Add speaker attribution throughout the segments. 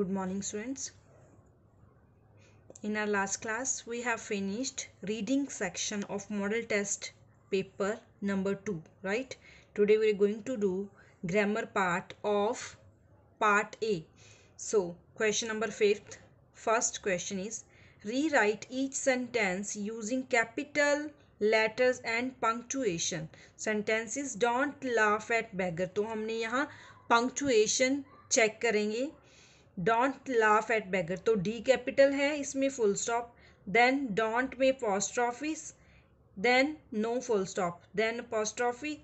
Speaker 1: good morning students in our last class we have finished reading section of model test paper number 2 right today we are going to do grammar part of part a so question number 5 first question is rewrite each sentence using capital letters and punctuation sentences don't laugh at beggar to humne yahan punctuation check करेंगे don't laugh at beggar तो D capital है इसमें full stop then don't में office then no full stop then apostrophe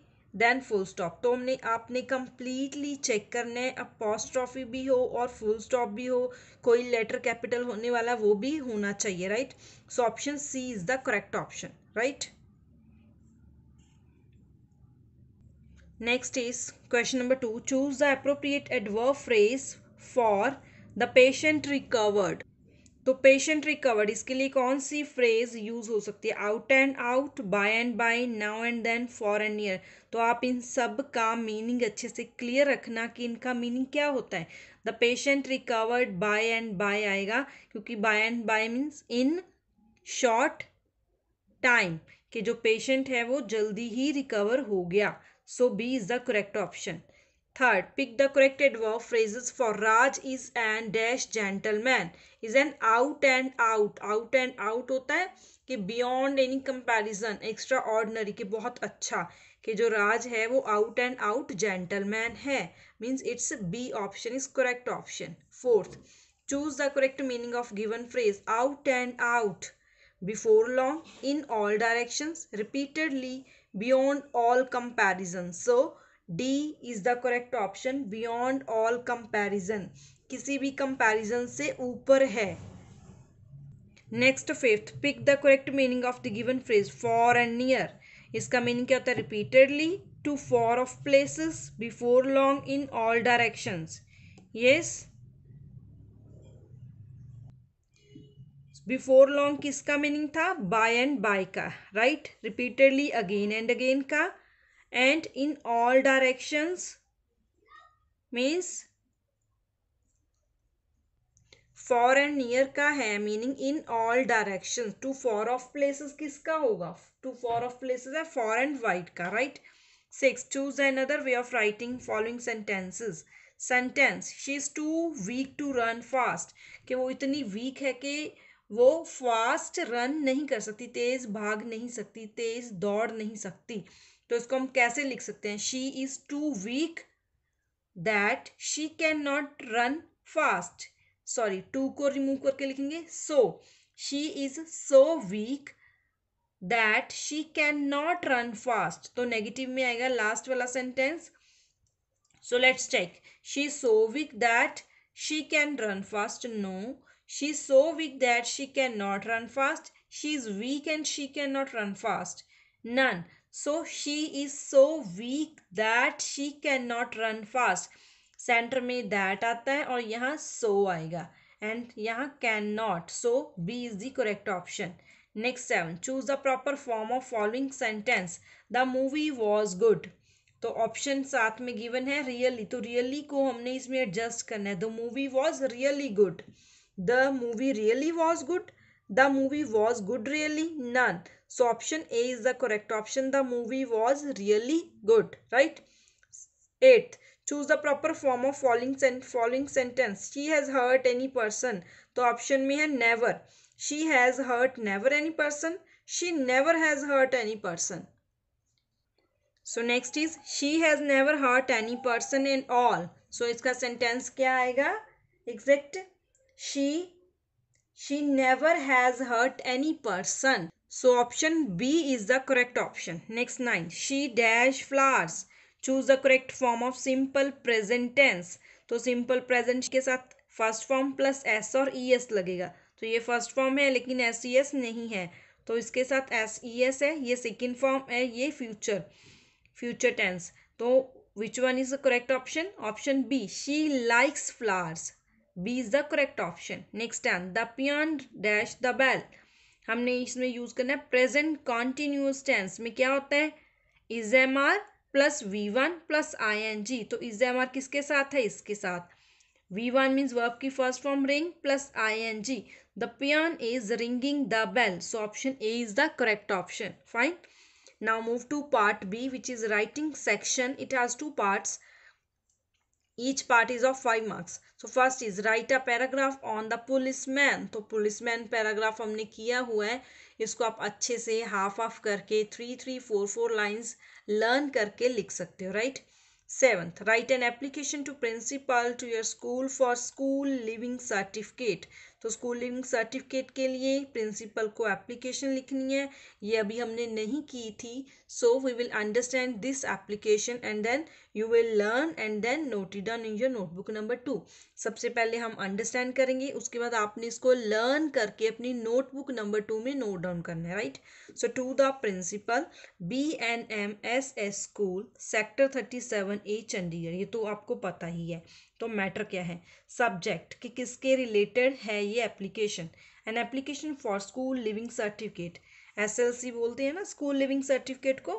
Speaker 1: then full stop तो हमने आपने completely check करना है अब पॉस्ट्रॉफी भी हो और फुल स्टॉप भी हो कोई लेटर कैपिटल होने वाला वो भी होना चाहिए right so option C is the correct option right next is question number two choose the appropriate adverb phrase for the patient recovered तो पेशेंट रिकवर्ड इसके लिए कौन सी फ्रेज यूज हो सकती है out and out by and by now and then far and near तो आप इन सब का मीनिंग अच्छे से क्लियर रखना कि इनका मीनिंग क्या होता है the patient recovered by and by आएगा क्योंकि by and by means in short time कि जो पेशेंट है वो जल्दी ही रिकवर हो गया so B is the correct option Third, pick the correct adverb phrases for Raj is an dash gentleman. Is an out and out. Out and out होता है कि beyond any comparison extraordinary कि बहुत अच्छा कि जो राज है वो आउट एंड आउट जेंटलमैन है means it's B option is correct option fourth choose the correct meaning of given phrase out and out before long in all directions repeatedly beyond all comparison so D is the correct option beyond all comparison किसी भी comparison से ऊपर है next fifth pick the correct meaning of the given phrase far and near इसका meaning क्या होता है repeatedly to far off places before long in all directions yes before long किसका मीनिंग था बाय एंड बाय का right repeatedly again and again का and in all directions means far and near का है meaning in all direction to far off places किसका होगा to far off places है far and wide का right six choose another way of writing following sentences sentence she is too weak to run fast कि वो इतनी week है कि वो फास्ट रन नहीं कर सकती तेज भाग नहीं सकती तेज दौड़ नहीं सकती तो इसको हम कैसे लिख सकते हैं she is too weak that she can not run fast sorry too को रिमूव करके लिखेंगे so she is so weak that she can not run fast तो नेगेटिव में आएगा लास्ट वाला sentence so let's check she so weak that she fast no she so no दैट so weak that she cannot run fast तो weak weak and she cannot run fast none so she is so weak that she can not run fast center में that आता है और यहाँ so so आएगा and यहाँ can not so B is the correct option next seven choose the proper form of following sentence the movie was good तो option साथ में गिवन है रियली तो रियली को हमने इसमें एडजस्ट करना है the movie was really good the movie really was good The movie was good really? None. So option A is the correct option. The movie was really good. Right? Eighth. Choose the proper form of following, sent following sentence. She has hurt any person. So option में है never. She has hurt never any person. She never has hurt any person. So next is she has never hurt any person in all. So its sentence Exact. She she never has hurt any person so option b is the correct option next nine she dash flowers choose the correct form of simple present tense तो simple present के साथ first form plus S और ई e S लगेगा तो ये first form है लेकिन S E S नहीं है तो इसके साथ एस ई एस है ये सेकेंड फॉर्म है ये फ्यूचर फ्यूचर टेंस तो which one is the correct option option B she likes flowers B is the correct option next ten the piano dash the bell हमने इसमें use करना है present continuous tense में क्या होता है is am are plus V one plus I N G तो is am are किसके साथ है इसके साथ वी वन मीन्स वर्ब की first form ring plus I N G the piano is ringing the bell so option A is the correct option fine now move to part B which is writing section it has two parts each part is of 5 marks so first is write a paragraph on the policeman तो policeman paragraph हमने किया हुआ है इसको आप अच्छे से half off करके three three four four lines learn करके लिख सकते हो right seventh write an application to principal to your school for school leaving certificate तो स्कूलिंग सर्टिफिकेट के लिए प्रिंसिपल को एप्लीकेशन लिखनी है ये अभी हमने नहीं की थी so we will understand this application and then you will learn and then note it in your notebook number two सबसे पहले हम अंडरस्टैंड करेंगे उसके बाद आपने इसको लर्न करके अपनी नोटबुक नंबर टू में नोट डाउन करना है right so to the principal B N M S S school sector thirty seven A Chandigarh ये तो आपको पता ही है तो मैटर क्या है सब्जेक्ट कि किसके रिलेटेड है चाहिए application an application for school leaving certificate SLC बोलते हैं ना स्कूल लिविंग सर्टिफिकेट को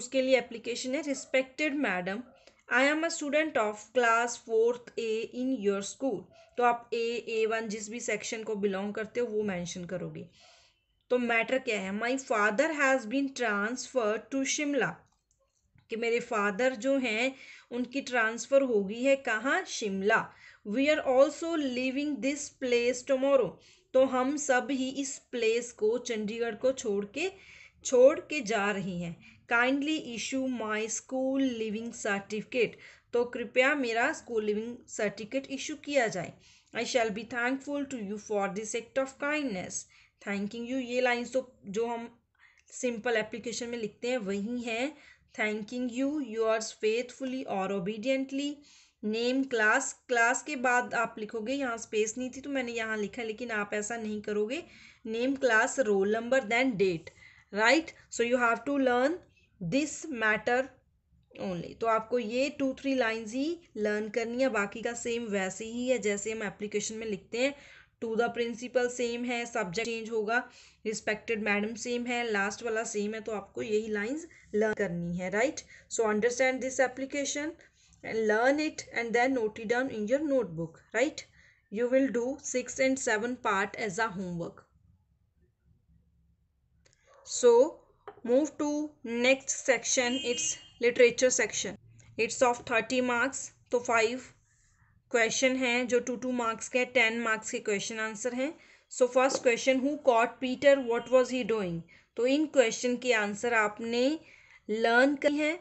Speaker 1: उसके लिए एप्लीकेशन है respected madam I am a student of class fourth A in your school तो आप ए ए वन जिस भी सेक्शन को बिलोंग करते हो वो मैंशन करोगे तो मैटर क्या है my father has been transfer to Shimla कि मेरे फादर जो हैं उनकी ट्रांसफ़र हो गई है कहाँ Shimla we are also living this place tomorrow तो हम सब ही इस प्लेस को चंडीगढ़ को छोड़ के छोड़ के जा रही हैं kindly issue my school leaving certificate तो कृपया मेरा स्कूल लिविंग सर्टिफिकेट इशू किया जाए I shall be thankful to you for this act of kindness thanking you ये लाइन्स तो जो हम सिंपल एप्लीकेशन में लिखते हैं वही हैं thanking you you are faithfully और ओबीडियंटली नेम क्लास क्लास के बाद आप लिखोगे यहाँ स्पेस नहीं थी तो मैंने यहाँ लिखा लेकिन आप ऐसा नहीं करोगे name class roll number then date right so you have to learn this matter only तो आपको ये टू थ्री लाइंस ही लर्न करनी है बाकी का सेम वैसे ही है जैसे हम एप्लीकेशन में लिखते हैं टू द प्रिंसिपल सेम है सब्जेक्ट चेंज होगा रिस्पेक्टेड मैडम सेम है लास्ट वाला सेम है तो आपको यही लाइंस लर्न करनी है right so understand this application and learn it and then note it down in your notebook right you will do 6 and 7 part as a homework so move to next section it's literature section it's of 30 marks to तो five question हैं जो two two marks के ten marks के question answer हैं so first question who caught Peter what was he doing तो इन question के answer आपने लर्न किए हैं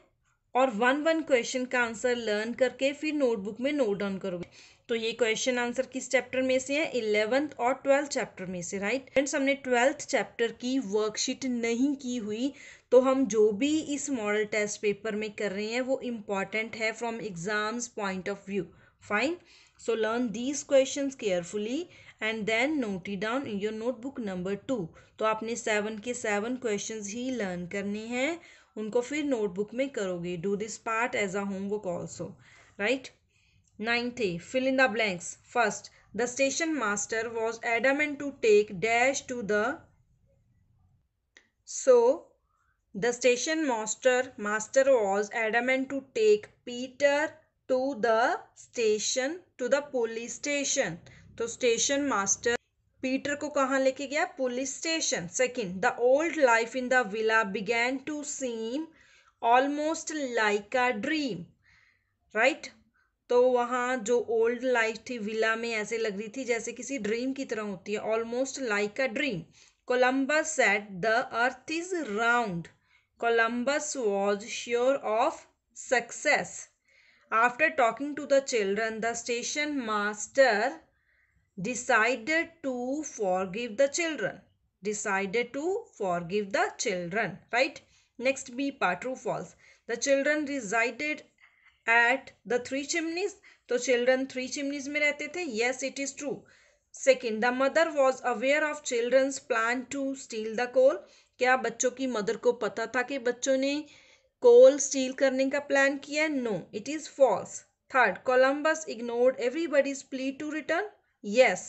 Speaker 1: और वन वन क्वेश्चन का आंसर लर्न करके फिर नोटबुक में नोट डाउन करोगे तो ये क्वेश्चन आंसर किस चैप्टर में से है इलेवंथ और ट्वेल्थ चैप्टर में से राइट फ्रेंड्स हमने ट्वेल्थ चैप्टर की वर्कशीट नहीं की हुई तो हम जो भी इस मॉडल टेस्ट पेपर में कर रहे हैं वो इम्पॉर्टेंट है from exams point of view fine so learn these questions carefully and then note down in your notebook number two तो आपने सेवन के सेवन क्वेश्चन ही लर्न करने हैं उनको फिर नोटबुक में करोगे do this part as a homework also right ninth fill in the blanks first the station master was adamant to take dash to the so the station master master was adamant to take Peter to the station to the police station तो station master Peter को कहाँ लेके गया police station second the old life in the villa began to seem almost like a dream right तो वहाँ जो old life थी villa में ऐसे लग रही थी जैसे किसी ड्रीम की तरह होती है almost like a dream Columbus said the earth is round Columbus was sure of success after talking to the children the station master decided to forgive the children decided to forgive the children right next b part true false the children resided at the three chimneys so children three chimneys mein rehte the yes it is true second the mother was aware of children's plan to steal the coal kya bachcho ki mother ko pata tha ki bachcho ne coal steal karne ka plan kiya no it is false third columbus ignored everybody's plea to return yes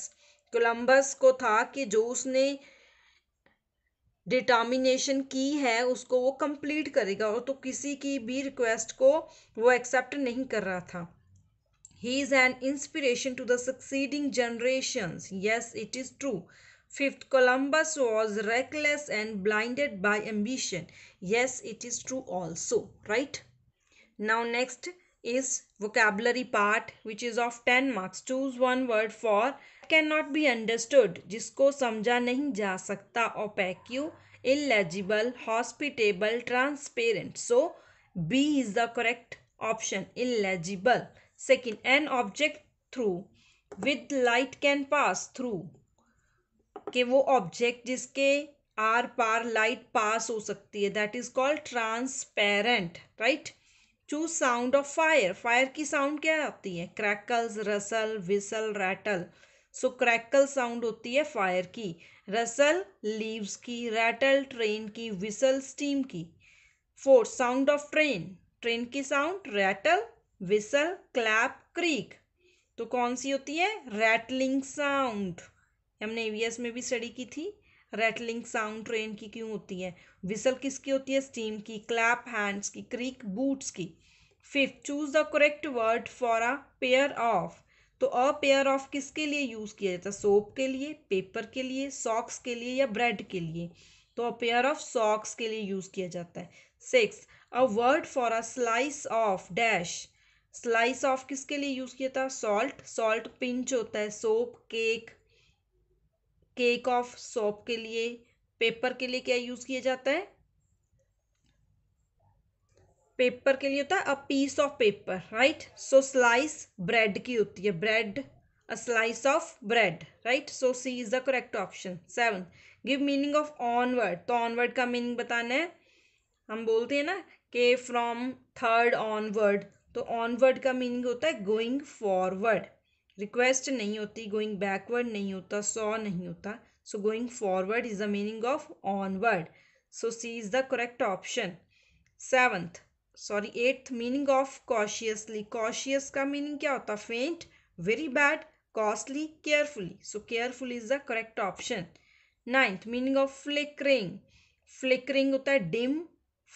Speaker 1: Columbus को था कि जो उसने determination की है उसको वो complete करेगा और तो किसी की भी रिक्वेस्ट को वो एक्सेप्ट नहीं कर रहा था he is an inspiration to the succeeding generations yes it is true fifth Columbus was reckless and blinded by ambition yes it is true also right now next is vocabulary part which is of 10 marks choose one word for cannot be understood जिसको समझा नहीं जा सकता opaque illegible hospitable transparent so b is the correct option illegible second an object through with light can pass through कि वो object जिसके are par light pass हो सकती है that is called transparent right choose sound of fire fire की sound क्या आती है crackles rustle whistle rattle so crackle sound होती है फायर की रसल लीव्स की रैटल ट्रेन की विसल स्टीम की four sound of train train की sound rattle whistle clap creak तो कौन सी होती है रैटलिंग साउंड हमने ईवीएस में भी स्टडी की थी रेटलिंग साउंड ट्रेन की क्यों होती है विसल किसकी होती है स्टीम की क्लैप हैंड्स की क्रीक बूट्स की fifth choose the correct word for a pair of तो अ पेयर ऑफ किसके लिए यूज़ किया जाता है सोप के लिए पेपर के लिए सॉक्स के लिए या ब्रेड के लिए तो अ पेयर ऑफ सॉक्स के लिए यूज़ किया जाता है six a word for a slice of dash slice of किसके लिए यूज़ किया था सॉल्ट सॉल्ट पिंच होता है soap cake cake of soap के लिए पेपर के लिए क्या यूज़ किया जाता है पेपर के लिए होता है a piece of paper right so slice bread की होती है bread a slice of bread right so C is the correct option seven give meaning of onward तो ऑनवर्ड का मीनिंग बताना है हम बोलते हैं ना के फ्रॉम थर्ड ऑनवर्ड तो ऑनवर्ड का मीनिंग होता है गोइंग फॉरवर्ड रिक्वेस्ट नहीं होती गोइंग बैकवर्ड नहीं होता सॉ नहीं होता so going forward is the meaning of onward so C is the correct option seventh sorry eighth meaning of cautiously cautious का मीनिंग क्या होता faint very bad costly carefully so careful is the correct option ninth meaning of flickering flickering होता है dim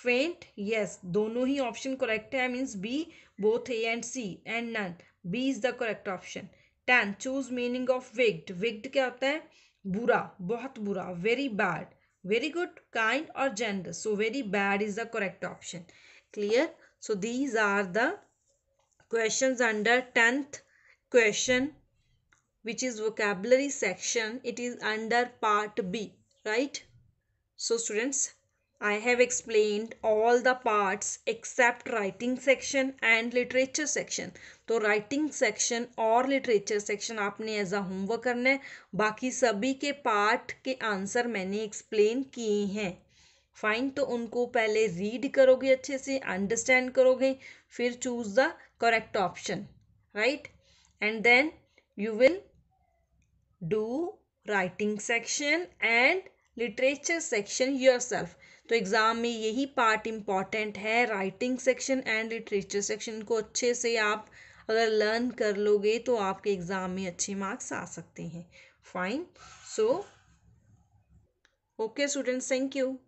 Speaker 1: faint yes दोनों ही option correct है means B both A and C and none B is the correct option. Ten choose meaning of wigged. Wigged क्या होता है बुरा बहुत बुरा very bad. very good kind or gender so very bad is the correct option clear so these are the questions under 10th question which is vocabulary section it is under part b right so students I have explained all the parts except writing section and literature section तो writing section और literature section आपने as a homework करना है बाकी सभी के part के answer मैंने एक्सप्लेन किए हैं फाइन तो उनको पहले रीड करोगे अच्छे से अंडरस्टैंड करोगे फिर choose the correct option right and then you will do writing section and literature section yourself तो एग्ज़ाम में यही पार्ट इम्पॉर्टेंट है writing section and literature section को अच्छे से आप अगर लर्न कर लोगे तो आपके एग्ज़ाम में अच्छे मार्क्स आ सकते हैं fine so okay students thank you